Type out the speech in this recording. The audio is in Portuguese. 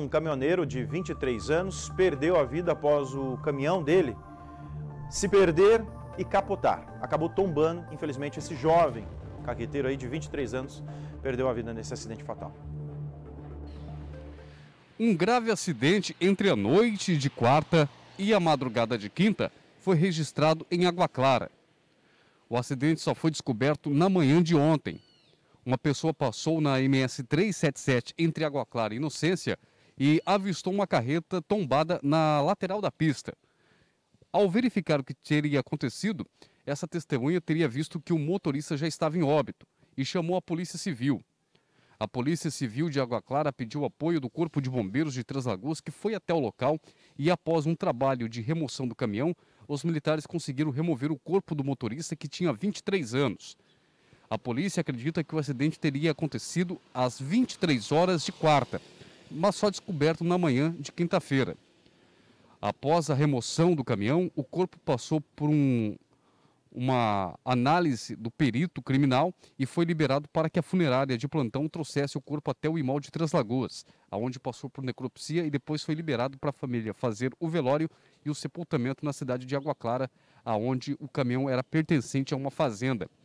Um caminhoneiro de 23 anos perdeu a vida após o caminhão dele se perder e capotar. Acabou tombando, infelizmente, esse jovem carreteiro aí de 23 anos perdeu a vida nesse acidente fatal. Um grave acidente entre a noite de quarta e a madrugada de quinta foi registrado em Água Clara. O acidente só foi descoberto na manhã de ontem. Uma pessoa passou na MS 377 entre Água Clara e Inocência e avistou uma carreta tombada na lateral da pista. Ao verificar o que teria acontecido, essa testemunha teria visto que o motorista já estava em óbito e chamou a Polícia Civil. A Polícia Civil de Água Clara pediu apoio do Corpo de Bombeiros de Três Lagoas, que foi até o local e, após um trabalho de remoção do caminhão, os militares conseguiram remover o corpo do motorista, que tinha 23 anos. A polícia acredita que o acidente teria acontecido às 23 horas de quarta mas só descoberto na manhã de quinta-feira. Após a remoção do caminhão, o corpo passou por um, uma análise do perito criminal e foi liberado para que a funerária de plantão trouxesse o corpo até o imal de Três Lagoas, aonde passou por necropsia e depois foi liberado para a família fazer o velório e o sepultamento na cidade de Água Clara, aonde o caminhão era pertencente a uma fazenda.